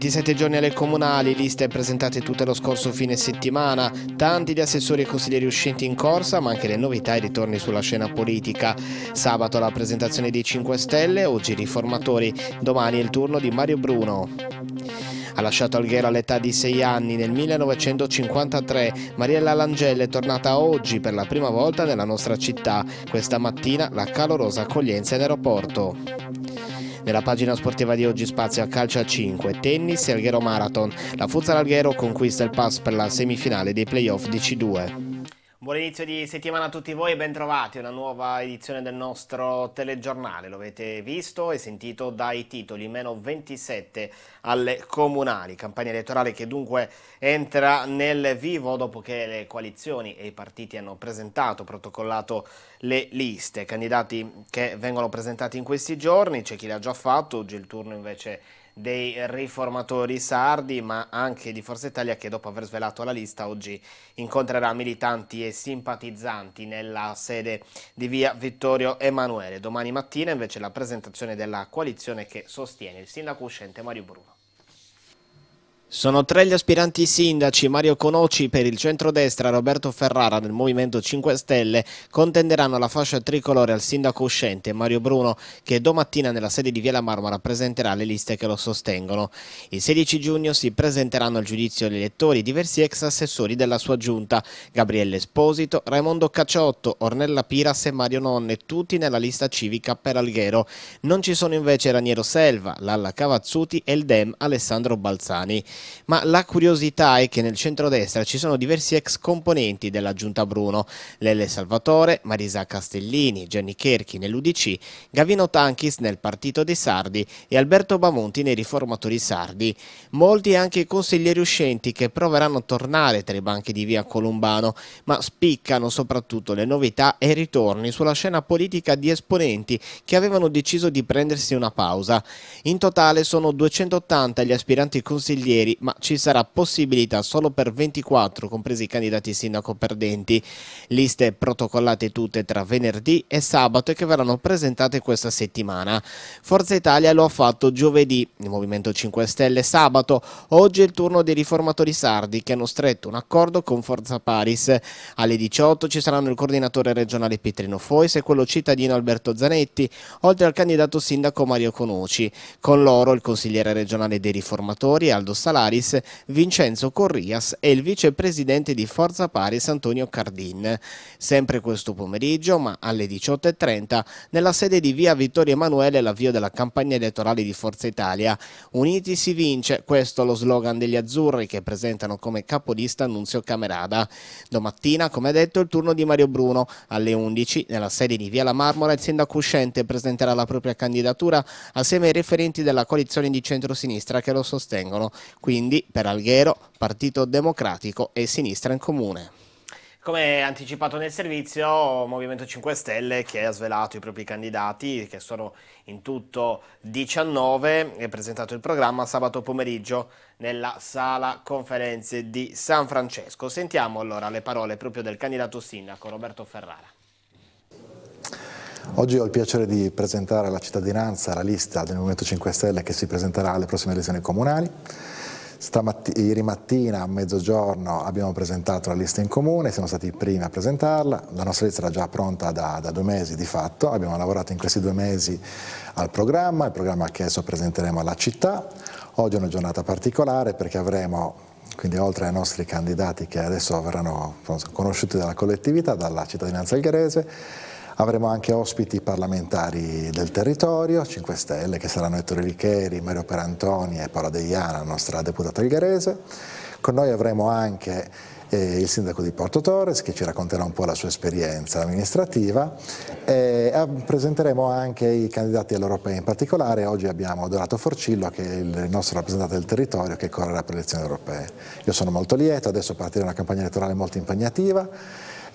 27 giorni alle comunali, liste presentate tutte lo scorso fine settimana, tanti gli assessori e consiglieri uscenti in corsa, ma anche le novità e i ritorni sulla scena politica. Sabato la presentazione dei 5 Stelle, oggi i riformatori, domani è il turno di Mario Bruno. Ha lasciato Alghero all'età di 6 anni nel 1953. Mariella Langella è tornata oggi per la prima volta nella nostra città. Questa mattina la calorosa accoglienza in aeroporto. Nella pagina sportiva di oggi spazio al calcio a 5, tennis e Alghero Marathon. La Futsal Alghero conquista il pass per la semifinale dei playoff di C2. Buon inizio di settimana a tutti voi e bentrovati a una nuova edizione del nostro telegiornale. Lo avete visto e sentito dai titoli, meno 27 alle comunali. Campagna elettorale che dunque entra nel vivo dopo che le coalizioni e i partiti hanno presentato, protocollato le liste. Candidati che vengono presentati in questi giorni, c'è chi l'ha già fatto, oggi il turno invece è dei riformatori sardi, ma anche di Forza Italia che dopo aver svelato la lista oggi incontrerà militanti e simpatizzanti nella sede di via Vittorio Emanuele. Domani mattina invece la presentazione della coalizione che sostiene il sindaco uscente Mario Bruno. Sono tre gli aspiranti sindaci, Mario Conoci per il centrodestra, Roberto Ferrara del Movimento 5 Stelle, contenderanno la fascia tricolore al sindaco uscente Mario Bruno che domattina nella sede di Via La Marmara presenterà le liste che lo sostengono. Il 16 giugno si presenteranno al giudizio degli elettori diversi ex assessori della sua giunta, Gabriele Esposito, Raimondo Cacciotto, Ornella Piras e Mario Nonne, tutti nella lista civica per Alghero. Non ci sono invece Raniero Selva, Lalla Cavazzuti e il Dem Alessandro Balzani ma la curiosità è che nel centrodestra ci sono diversi ex componenti della Giunta Bruno, Lele Salvatore, Marisa Castellini, Gianni Cherchi nell'Udc, Gavino Tanchis nel Partito dei Sardi e Alberto Bamonti nei Riformatori Sardi. Molti anche i consiglieri uscenti che proveranno a tornare tra i banchi di via Columbano, ma spiccano soprattutto le novità e i ritorni sulla scena politica di esponenti che avevano deciso di prendersi una pausa. In totale sono 280 gli aspiranti consiglieri ieri, ma ci sarà possibilità solo per 24, compresi i candidati sindaco perdenti. Liste protocollate tutte tra venerdì e sabato e che verranno presentate questa settimana. Forza Italia lo ha fatto giovedì, il Movimento 5 Stelle sabato. Oggi è il turno dei riformatori sardi che hanno stretto un accordo con Forza Paris. Alle 18 ci saranno il coordinatore regionale Pietrino Fois e quello cittadino Alberto Zanetti, oltre al candidato sindaco Mario Conucci. Con loro il consigliere regionale dei riformatori Aldo Salà Paris Vincenzo Corrias e il vicepresidente di Forza Paris Antonio Cardin. Sempre questo pomeriggio, ma alle 18.30, nella sede di via Vittorio Emanuele l'avvio della campagna elettorale di Forza Italia. Uniti si vince, questo è lo slogan degli azzurri che presentano come capolista Annunzio Camerada. Domattina, come detto, il turno di Mario Bruno. Alle 11, nella sede di via La Marmora, il sindaco uscente presenterà la propria candidatura assieme ai referenti della coalizione di centro-sinistra che lo sostengono. Qui quindi per Alghero, Partito Democratico e Sinistra in Comune. Come anticipato nel servizio, Movimento 5 Stelle che ha svelato i propri candidati, che sono in tutto 19, è presentato il programma sabato pomeriggio nella sala conferenze di San Francesco. Sentiamo allora le parole proprio del candidato sindaco Roberto Ferrara. Oggi ho il piacere di presentare alla cittadinanza la lista del Movimento 5 Stelle che si presenterà alle prossime elezioni comunali. Stamatti, ieri mattina a mezzogiorno abbiamo presentato la lista in comune, siamo stati i primi a presentarla, la nostra lista era già pronta da, da, due mesi di fatto, abbiamo lavorato in questi due mesi al programma, il programma che adesso presenteremo alla città. Oggi è una giornata particolare perché avremo, quindi oltre ai nostri candidati che adesso verranno conosciuti dalla collettività, dalla cittadinanza algherese, Avremo anche ospiti parlamentari del territorio, 5 Stelle, che saranno Ettore Licheri, Mario Perantoni e Paola Deiana, la nostra deputata algarese. Con noi avremo anche eh, il sindaco di Porto Torres che ci racconterà un po' la sua esperienza amministrativa e eh, presenteremo anche i candidati all'Europea in particolare, oggi abbiamo Donato Forcillo che è il nostro rappresentante del territorio che correrà per le elezioni europee. Io sono molto lieto, adesso partirà una campagna elettorale molto impegnativa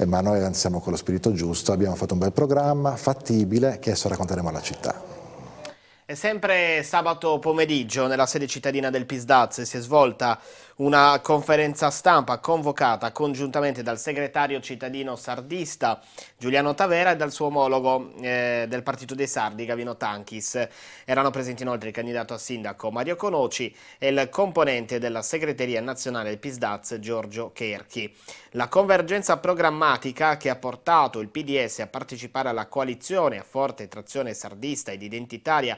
ma noi avanziamo con lo spirito giusto, abbiamo fatto un bel programma, fattibile, che adesso racconteremo alla città. È sempre sabato pomeriggio nella sede cittadina del Pisdaz si è svolta una conferenza stampa convocata congiuntamente dal segretario cittadino sardista Giuliano Tavera e dal suo omologo eh, del Partito dei Sardi Gavino Tanchis. Erano presenti inoltre il candidato a sindaco Mario Conoci e il componente della segreteria nazionale del Pisdaz Giorgio Cherchi. La convergenza programmatica che ha portato il PDS a partecipare alla coalizione a forte trazione sardista ed identitaria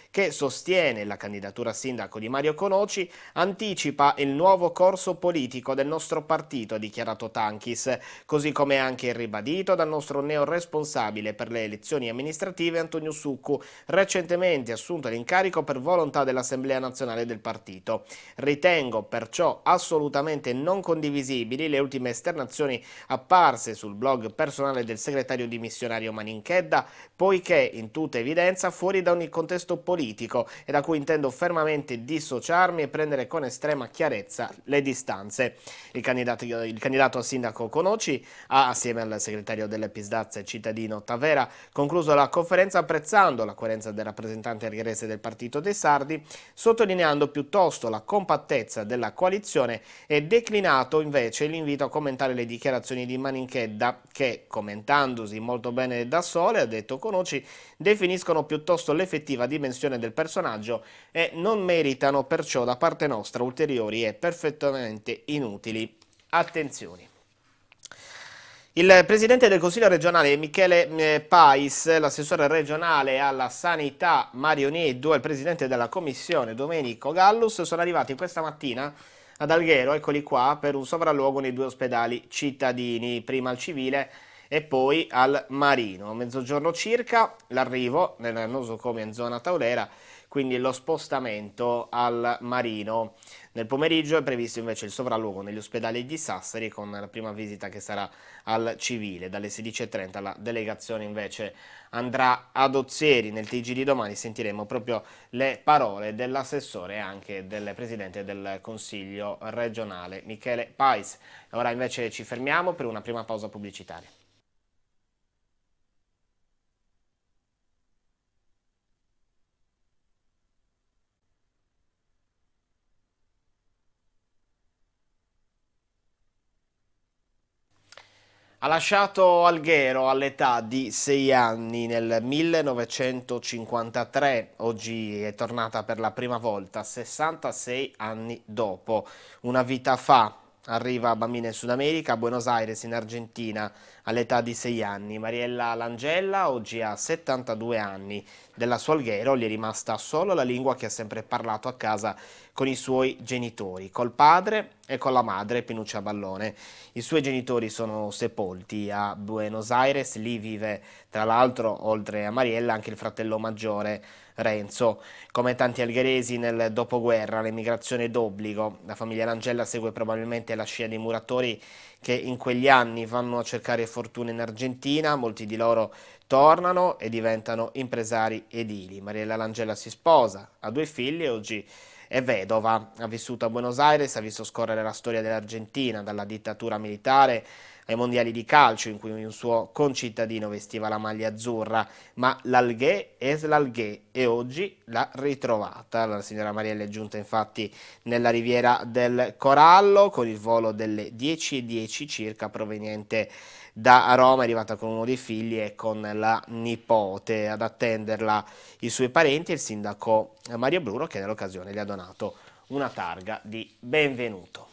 che sostiene la candidatura a sindaco di Mario Conoci, anticipa il nuovo corso politico del nostro partito, ha dichiarato Tanchis, così come anche ribadito dal nostro neoresponsabile per le elezioni amministrative Antonio Succu, recentemente assunto l'incarico per volontà dell'Assemblea Nazionale del Partito. Ritengo perciò assolutamente non condivisibili le ultime esternazioni apparse sul blog personale del segretario dimissionario Maninchedda, poiché in tutta evidenza fuori da ogni contesto politico politico e da cui intendo fermamente dissociarmi e prendere con estrema chiarezza le distanze. Il candidato, il candidato a sindaco Conoci ha, assieme al segretario delle Pisdazze cittadino Tavera, concluso la conferenza apprezzando la coerenza del rappresentante algherese del partito dei Sardi, sottolineando piuttosto la compattezza della coalizione e declinato invece l'invito a commentare le dichiarazioni di Maninchedda che, commentandosi molto bene da sole, ha detto Conoci, definiscono piuttosto l'effettiva dimensione realizzazione del personaggio e non meritano perciò da parte nostra ulteriori e perfettamente inutili attenzioni. Il presidente del Consiglio regionale Michele eh, Pais, l'assessore regionale alla sanità Mario Nieddu e il presidente della commissione Domenico Gallus sono arrivati questa mattina ad Alghero, eccoli qua, per un sopralluogo nei due ospedali cittadini, prima al civile e poi al Marino. A mezzogiorno circa l'arrivo nel nosocomio in zona Taulera, quindi lo spostamento al Marino. Nel pomeriggio è previsto invece il sopralluogo negli ospedali di Sassari con la prima visita che sarà al civile. Dalle 16.30 la delegazione invece andrà ad Ozzeri. Nel TG di domani sentiremo proprio le parole dell'assessore e anche del presidente del Consiglio regionale Michele Pais. Ora invece ci fermiamo per una prima pausa pubblicitaria. Ha lasciato Alghero all'età di 6 anni nel 1953, oggi è tornata per la prima volta 66 anni dopo. Una vita fa arriva a Bambina in Sud America, a Buenos Aires in Argentina, all'età di 6 anni. Mariella Langella oggi ha 72 anni. Della sua Alghero gli è rimasta solo la lingua che ha sempre parlato a casa con i suoi genitori, col padre e con la madre Pinuccia Ballone. I suoi genitori sono sepolti a Buenos Aires, lì vive tra l'altro oltre a Mariella anche il fratello maggiore Renzo. Come tanti algheresi nel dopoguerra, l'emigrazione d'obbligo. La famiglia Langella segue probabilmente la scia dei muratori che in quegli anni vanno a cercare fortuna fortuna in Argentina, molti di loro tornano e diventano impresari edili. Mariella Langella si sposa, ha due figli e oggi è vedova, ha vissuto a Buenos Aires, ha visto scorrere la storia dell'Argentina dalla dittatura militare ai mondiali di calcio in cui un suo concittadino vestiva la maglia azzurra, ma l'alghe es l'alghe e oggi l'ha ritrovata. La signora Mariella è giunta infatti nella riviera del Corallo con il volo delle 10.10 circa proveniente da da Roma, è arrivata con uno dei figli e con la nipote ad attenderla i suoi parenti e il sindaco Mario Bruno che nell'occasione gli ha donato una targa di benvenuto.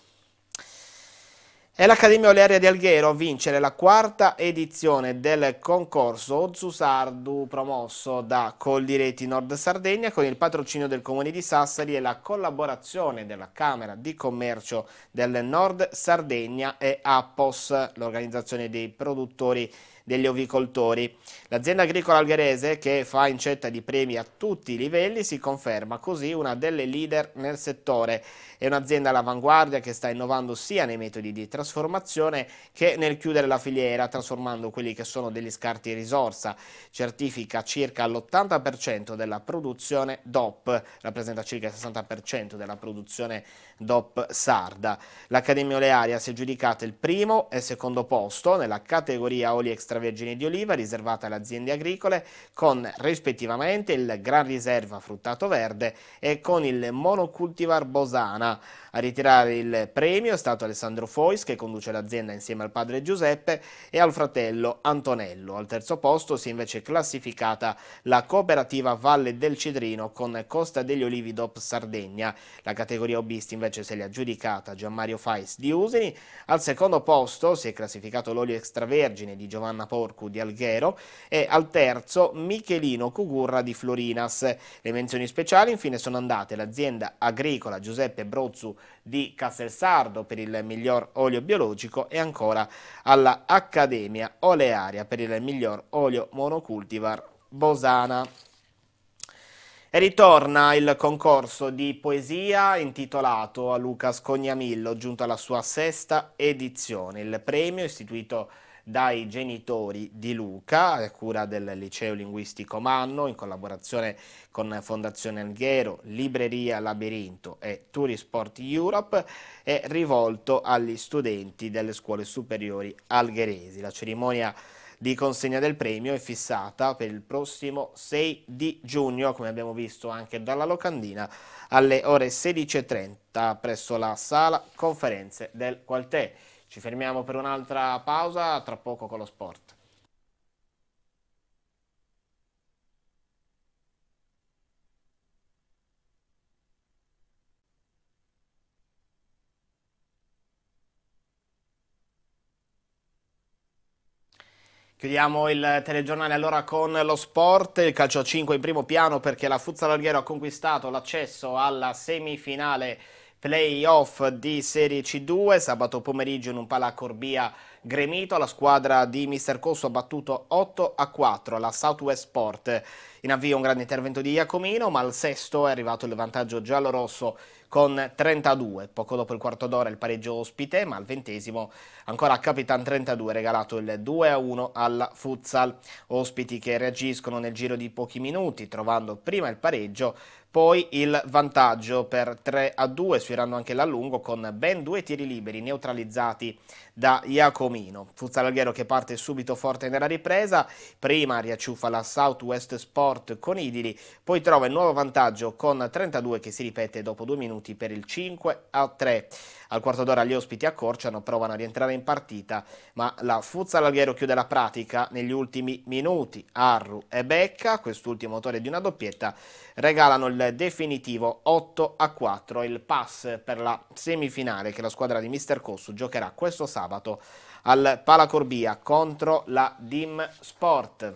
È l'Accademia Olearia di Alghero a vincere la quarta edizione del concorso Ozu Sardu promosso da Coldireti Nord Sardegna con il patrocinio del Comune di Sassari e la collaborazione della Camera di Commercio del Nord Sardegna e APOS, l'organizzazione dei produttori degli ovicoltori. L'azienda agricola algherese, che fa incetta di premi a tutti i livelli, si conferma così una delle leader nel settore. È un'azienda all'avanguardia che sta innovando sia nei metodi di trasformazione che nel chiudere la filiera, trasformando quelli che sono degli scarti risorsa. Certifica circa l'80% della produzione DOP, rappresenta circa il 60% della produzione DOP sarda. L'Accademia Olearia si è giudicata il primo e secondo posto nella categoria oli extra extravergine di oliva riservata alle aziende agricole con rispettivamente il Gran Riserva fruttato verde e con il monocultivar Bosana a ritirare il premio è stato Alessandro Fois che conduce l'azienda insieme al padre Giuseppe e al fratello Antonello. Al terzo posto si è invece classificata la cooperativa Valle del Cidrino con Costa degli Olivi DOP Sardegna. La categoria hobbisti invece se l'è aggiudicata Gianmario Fais di Usini. Al secondo posto si è classificato l'olio extravergine di Giovanna Porcu di Alghero e al terzo Michelino Cugurra di Florinas. Le menzioni speciali infine sono andate l'azienda agricola Giuseppe Brozzu di Castelsardo per il miglior olio biologico e ancora alla Accademia Olearia per il miglior olio monocultivar Bosana. E ritorna il concorso di poesia intitolato a Luca Scognamillo, giunto alla sua sesta edizione. Il premio istituito dai genitori di Luca, a cura del Liceo Linguistico Manno, in collaborazione con Fondazione Alghero, Libreria Labirinto e Turisport Europe, è rivolto agli studenti delle scuole superiori algheresi. La cerimonia di consegna del premio è fissata per il prossimo 6 di giugno, come abbiamo visto anche dalla locandina, alle ore 16.30 presso la sala conferenze del Qualtè. Ci fermiamo per un'altra pausa, tra poco con lo sport. Chiudiamo il telegiornale allora con lo sport, il calcio a 5 in primo piano perché la Futsal Alghero ha conquistato l'accesso alla semifinale Playoff di Serie C2, sabato pomeriggio in un Corbia gremito, la squadra di Mister Cosso ha battuto 8 a 4 la Southwest Sport. In avvio un grande intervento di Iacomino, ma al sesto è arrivato il vantaggio giallo-rosso con 32. Poco dopo il quarto d'ora il pareggio ospite, ma al ventesimo ancora Capitan 32 regalato il 2 a 1 alla Futsal. Ospiti che reagiscono nel giro di pochi minuti, trovando prima il pareggio, poi il vantaggio per 3 a 2 sui anche l'allungo con ben due tiri liberi neutralizzati da Iacomino. Alghero che parte subito forte nella ripresa, prima riacciuffa la Southwest Sport con Idili, poi trova il nuovo vantaggio con 32 che si ripete dopo due minuti per il 5 a 3. Al quarto d'ora gli ospiti accorciano, provano a rientrare in partita, ma la Futsal Alghero chiude la pratica negli ultimi minuti. Arru e Becca, quest'ultimo autore di una doppietta, regalano il definitivo 8 a 4, il pass per la semifinale che la squadra di Mister Cossu giocherà questo sabato al Palacorbia contro la Dim Sport.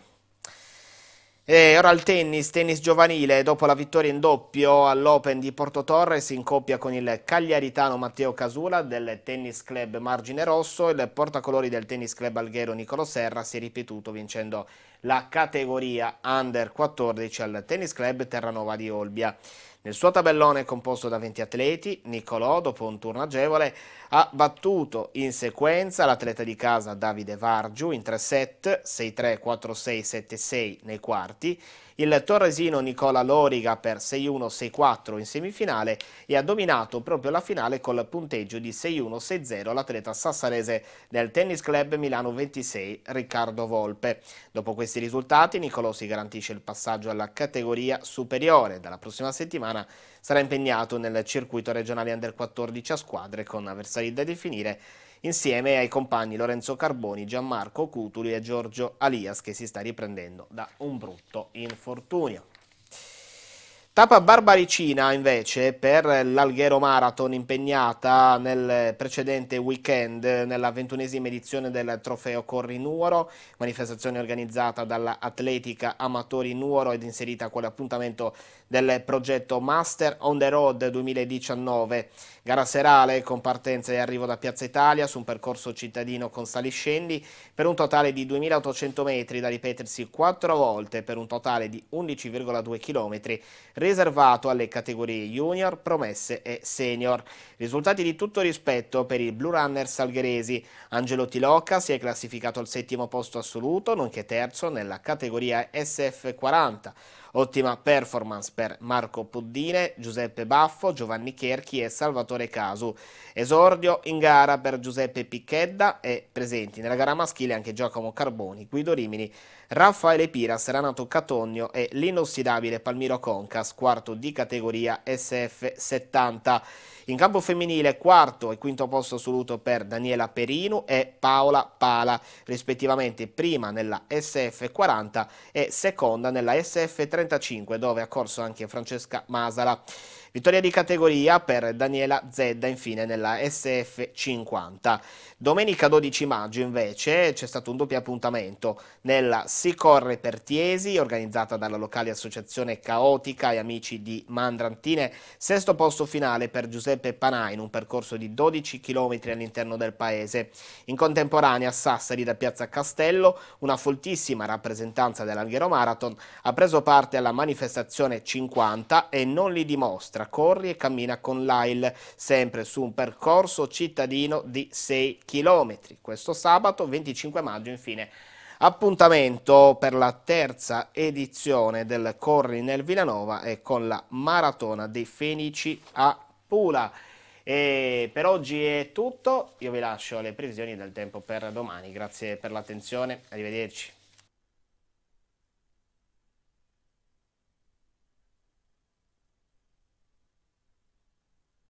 E ora al tennis, tennis giovanile, dopo la vittoria in doppio all'Open di Porto Torres in coppia con il cagliaritano Matteo Casula del Tennis Club Margine Rosso, il portacolori del Tennis Club Alghero Nicolo Serra si è ripetuto vincendo la categoria Under 14 al Tennis Club Terranova di Olbia. Nel suo tabellone composto da 20 atleti, Nicolò, dopo un turno agevole, ha battuto in sequenza l'atleta di casa Davide Vargiu in tre set, 6-3, 4-6, 7-6 nei quarti, il torresino Nicola Loriga per 6-1, 6-4 in semifinale e ha dominato proprio la finale col punteggio di 6-1, 6-0 l'atleta sassarese del Tennis Club Milano 26, Riccardo Volpe. Dopo questi risultati, Nicolò si garantisce il passaggio alla categoria superiore dalla prossima settimana settimana sarà impegnato nel circuito regionale under 14 a squadre con avversari da definire insieme ai compagni Lorenzo Carboni, Gianmarco Cutuli e Giorgio Alias che si sta riprendendo da un brutto infortunio. Tappa Barbaricina invece per l'Alghero Marathon impegnata nel precedente weekend nella ventunesima edizione del trofeo Corri Nuoro, manifestazione organizzata dall'Atletica Amatori Nuoro ed inserita con l'appuntamento del progetto Master on the Road 2019. Gara serale con partenza e arrivo da Piazza Italia su un percorso cittadino con saliscendi per un totale di 2800 metri da ripetersi quattro volte per un totale di 11,2 km riservato alle categorie junior, promesse e senior. Risultati di tutto rispetto per i Blue Runners algheresi. Angelo Tilocca si è classificato al settimo posto assoluto, nonché terzo nella categoria SF40. Ottima performance per Marco Puddine, Giuseppe Baffo, Giovanni Cherchi e Salvatore Casu. Esordio in gara per Giuseppe Picchedda e presenti nella gara maschile anche Giacomo Carboni, Guido Rimini, Raffaele Pira, Seranato Catogno e l'inossidabile Palmiro Concas, quarto di categoria SF70. In campo femminile quarto e quinto posto assoluto per Daniela Perinu e Paola Pala, rispettivamente prima nella SF40 e seconda nella SF35, dove ha corso anche Francesca Masala. Vittoria di categoria per Daniela Zedda infine nella SF50. Domenica 12 maggio invece c'è stato un doppio appuntamento nella Si Corre per Tiesi organizzata dalla locale associazione Caotica e amici di Mandrantine. Sesto posto finale per Giuseppe Panà in un percorso di 12 km all'interno del paese. In contemporanea a Sassari da Piazza Castello una foltissima rappresentanza dell'Alghero Marathon ha preso parte alla manifestazione 50 e non li dimostra destra, corri e cammina con l'AIL, sempre su un percorso cittadino di 6 km. Questo sabato 25 maggio infine appuntamento per la terza edizione del Corri nel Villanova e con la maratona dei Fenici a Pula. E per oggi è tutto, io vi lascio le previsioni del tempo per domani, grazie per l'attenzione, arrivederci.